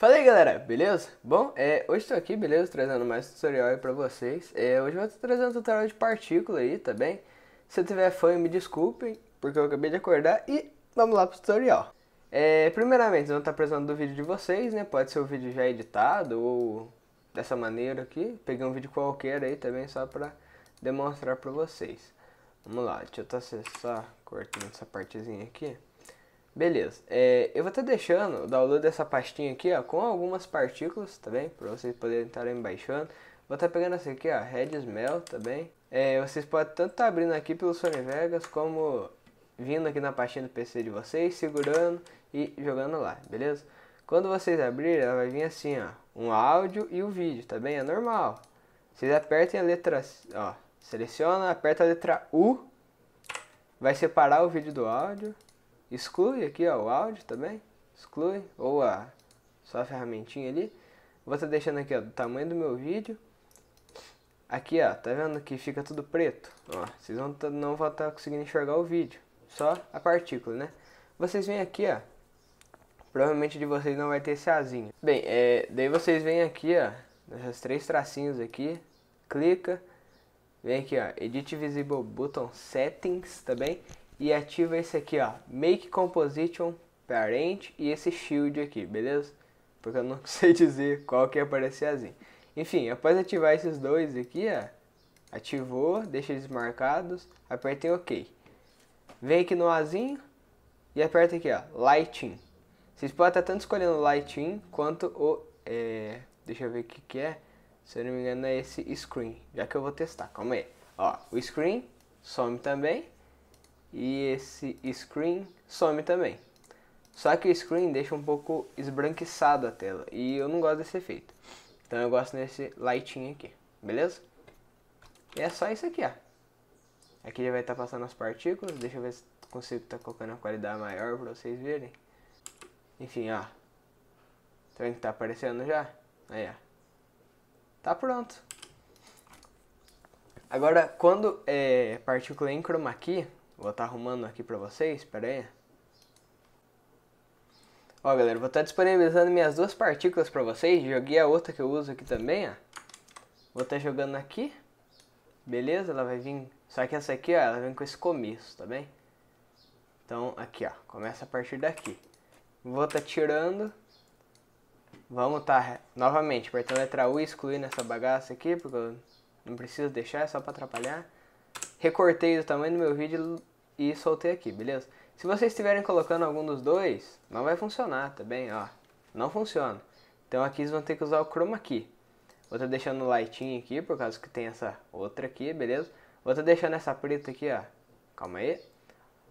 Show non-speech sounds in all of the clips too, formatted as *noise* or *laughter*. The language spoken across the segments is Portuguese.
Fala aí galera, beleza? Bom, é, hoje estou aqui, beleza? Trazendo mais tutorial aí pra vocês. É, hoje eu vou trazendo um tutorial de partícula aí, tá bem? Se eu tiver fã, me desculpem, porque eu acabei de acordar e vamos lá pro tutorial. É, primeiramente, vão estar precisando do vídeo de vocês, né? Pode ser o vídeo já editado ou dessa maneira aqui. Peguei um vídeo qualquer aí também só pra demonstrar pra vocês. Vamos lá, deixa eu acessar, cortando essa partezinha aqui. Beleza, é, eu vou estar tá deixando o download dessa pastinha aqui, ó, com algumas partículas, tá bem? Pra vocês poderem estar baixando. Vou estar tá pegando essa aqui, ó, Red Smell, tá bem? É, vocês podem tanto estar tá abrindo aqui pelo Sony Vegas, como vindo aqui na pastinha do PC de vocês, segurando e jogando lá, beleza? Quando vocês abrirem, ela vai vir assim, ó, um áudio e o um vídeo, tá bem? É normal. Vocês apertem a letra, ó, seleciona, aperta a letra U, vai separar o vídeo do áudio exclui aqui ó, o áudio também, exclui, ou a sua ferramentinha ali. Vou estar tá deixando aqui ó, tamanho do meu vídeo. Aqui ó, tá vendo que fica tudo preto? Ó, vocês vão tá, não vão estar tá conseguindo enxergar o vídeo, só a partícula, né? Vocês vêm aqui ó, provavelmente de vocês não vai ter esse azinho. Bem, é, daí vocês vêm aqui ó, nessas três tracinhos aqui, clica, vem aqui ó, Edit Visible Button Settings, tá bem? e ativa esse aqui, ó, Make Composition Parent e esse Shield aqui, beleza? Porque eu não *laughs* sei dizer qual que aparecer assim. Enfim, após ativar esses dois aqui, ó, ativou, deixa eles marcados, aperta em OK. Vem aqui no azinho e aperta aqui, ó, Lighting. Vocês podem estar tanto escolhendo Lighting quanto o, é, deixa eu ver o que que é, se eu não me engano é esse Screen, já que eu vou testar, calma aí. Ó, o Screen some também, e esse screen some também. Só que o screen deixa um pouco esbranquiçado a tela e eu não gosto desse efeito. Então eu gosto desse lightinho aqui, beleza? E é só isso aqui, ó. Aqui já vai estar tá passando as partículas, deixa eu ver se consigo estar tá colocando a qualidade maior para vocês verem. Enfim, ó. Tá vendo que tá aparecendo já? Aí, ó. Tá pronto. Agora, quando é partícula em chroma key, Vou estar tá arrumando aqui pra vocês, pera aí. Ó, galera, vou estar tá disponibilizando minhas duas partículas pra vocês. Joguei a outra que eu uso aqui também, ó. Vou estar tá jogando aqui. Beleza? Ela vai vir... Só que essa aqui, ó, ela vem com esse começo, tá bem? Então, aqui, ó. Começa a partir daqui. Vou estar tá tirando... Vamos tá novamente apertando a letra U excluindo essa bagaça aqui, porque eu não preciso deixar, é só para atrapalhar recortei do tamanho do meu vídeo e soltei aqui, beleza? Se vocês estiverem colocando algum dos dois, não vai funcionar, tá bem? Ó, não funciona. Então aqui vocês vão ter que usar o chroma key. Vou estar tá deixando o lightinho aqui, por causa que tem essa outra aqui, beleza? Vou estar tá deixando essa preta aqui, ó. Calma aí.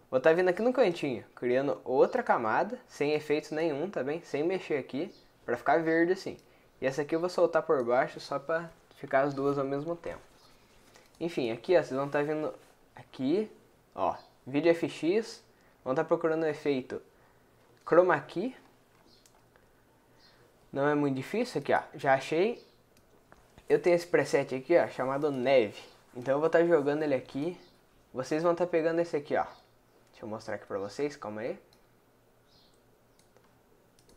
Vou estar tá vindo aqui no cantinho, criando outra camada, sem efeitos nenhum, tá bem? Sem mexer aqui, pra ficar verde assim. E essa aqui eu vou soltar por baixo só pra ficar as duas ao mesmo tempo. Enfim, aqui ó, vocês vão estar tá vendo aqui, ó, vídeo FX, vão estar tá procurando o efeito chroma key. Não é muito difícil aqui, ó, já achei. Eu tenho esse preset aqui, ó, chamado neve. Então eu vou estar tá jogando ele aqui. Vocês vão estar tá pegando esse aqui, ó. Deixa eu mostrar aqui pra vocês, calma aí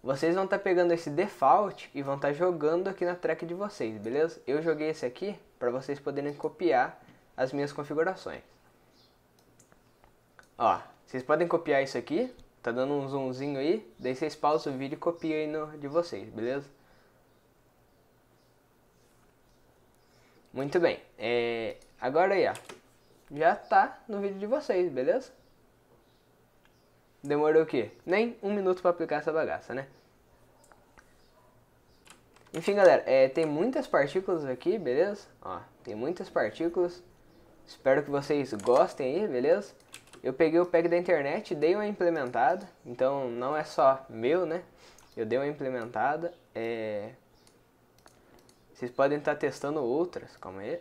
vocês vão estar tá pegando esse default e vão estar tá jogando aqui na track de vocês, beleza? Eu joguei esse aqui para vocês poderem copiar as minhas configurações. Ó, vocês podem copiar isso aqui, tá dando um zoomzinho aí, daí vocês pausam o vídeo e copiam aí no, de vocês, beleza? Muito bem, é, agora aí ó, já tá no vídeo de vocês, beleza? Demorou o quê? Nem um minuto para aplicar essa bagaça, né? Enfim, galera, é, tem muitas partículas aqui, beleza? Ó, tem muitas partículas. Espero que vocês gostem aí, beleza? Eu peguei o pack da internet, dei uma implementada. Então, não é só meu, né? Eu dei uma implementada. É... Vocês podem estar testando outras, calma aí.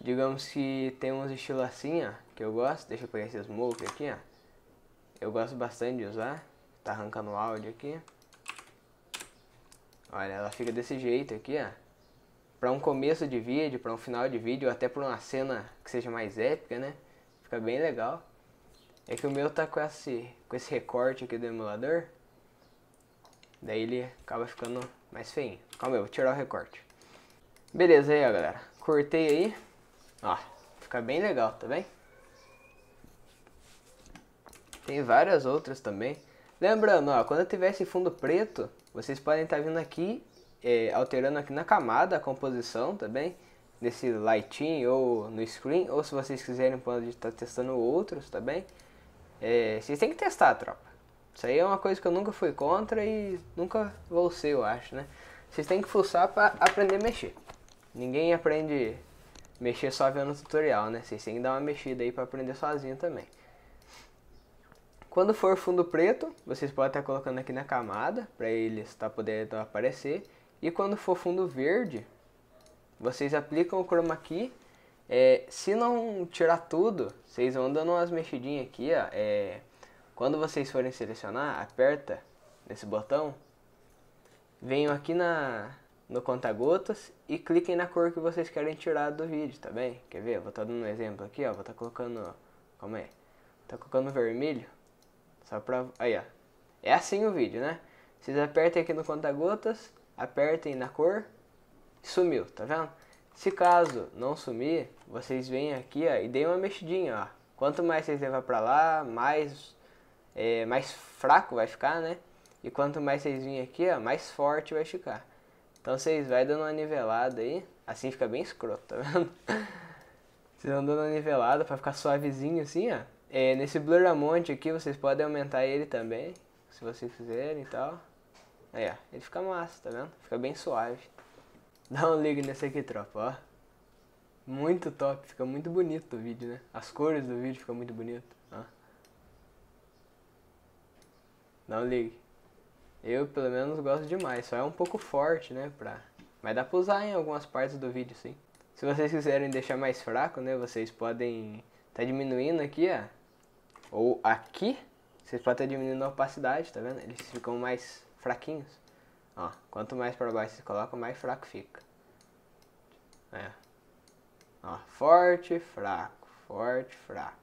Digamos que tem uns estilos assim, ó, que eu gosto. Deixa eu pegar esse smoke aqui, ó. Eu gosto bastante de usar. Tá arrancando o áudio aqui. Olha, ela fica desse jeito aqui, ó. Para um começo de vídeo, para um final de vídeo, até para uma cena que seja mais épica, né? Fica bem legal. É que o meu tá com esse, com esse recorte aqui do emulador. Daí ele acaba ficando mais feinho. Calma aí, vou tirar o recorte. Beleza aí, ó, galera. Cortei aí. Ó, fica bem legal, tá bem? Tem várias outras também. Lembrando, ó, quando eu tiver esse fundo preto, vocês podem estar tá vindo aqui, é, alterando aqui na camada a composição também, tá nesse lighting ou no screen, ou se vocês quiserem pode estar tá testando outros também. Tá é, vocês têm que testar, tropa. Isso aí é uma coisa que eu nunca fui contra e nunca vou ser, eu acho, né? Vocês têm que fuçar para aprender a mexer. Ninguém aprende mexer só vendo tutorial, né? Vocês têm que dar uma mexida aí para aprender sozinho também. Quando for fundo preto, vocês podem estar colocando aqui na camada, para ele estar tá podendo tá aparecer. E quando for fundo verde, vocês aplicam o chroma key. É, se não tirar tudo, vocês vão dando umas mexidinhas aqui, ó. É, quando vocês forem selecionar, aperta nesse botão. Venham aqui na, no conta-gotas e cliquem na cor que vocês querem tirar do vídeo, tá bem? Quer ver? Vou estar tá dando um exemplo aqui, ó. Vou estar colocando, calma aí. É? Tá colocando vermelho. Só pra... Aí, ó. É assim o vídeo, né? Vocês apertem aqui no conta-gotas, apertem na cor, sumiu, tá vendo? Se caso não sumir, vocês vêm aqui ó, e deem uma mexidinha, ó. Quanto mais vocês levar pra lá, mais, é, mais fraco vai ficar, né? E quanto mais vocês virem aqui, ó, mais forte vai ficar. Então vocês vai dando uma nivelada aí. Assim fica bem escroto, tá vendo? *laughs* Vocês vão dando uma nivelada pra ficar suavezinho assim, ó. É, nesse Blur monte aqui, vocês podem aumentar ele também, se vocês quiserem e tal. Aí, ó, ele fica massa, tá vendo? Fica bem suave. *laughs* Dá um ligue nesse aqui, tropa, ó. Muito top, fica muito bonito o vídeo, né? As cores do vídeo ficam muito bonito. Ó. Dá um ligue. Eu, pelo menos, gosto demais. Só é um pouco forte, né? Pra... Mas dá pra usar em algumas partes do vídeo, sim. Se vocês quiserem deixar mais fraco, né? Vocês podem tá diminuindo aqui, ó. Ou aqui, vocês podem estar diminuindo a opacidade, tá vendo? Eles ficam mais fraquinhos. Ó, quanto mais para baixo você coloca, mais fraco fica. É. Ó, forte, fraco, forte, fraco.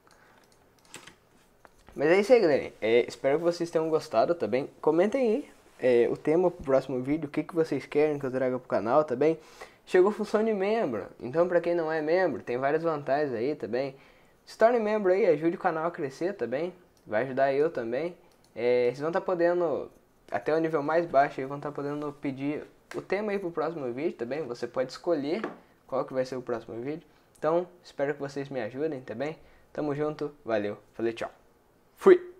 Mas é isso aí, galera. É, espero que vocês tenham gostado, tá Comentem aí é, o tema pro próximo vídeo, o que, que vocês querem que eu traga pro canal, tá bem? Chegou função de membro, então pra quem não é membro, tem várias vantagens aí, tá se torne membro aí, ajude o canal a crescer também. Tá Vai ajudar eu também. É, vocês vão estar tá podendo, até o nível mais baixo aí, vão estar tá podendo pedir o tema aí pro próximo vídeo também. Tá Você pode escolher qual que vai ser o próximo vídeo. Então, espero que vocês me ajudem, tá Tamo junto, valeu, falei tchau. Fui!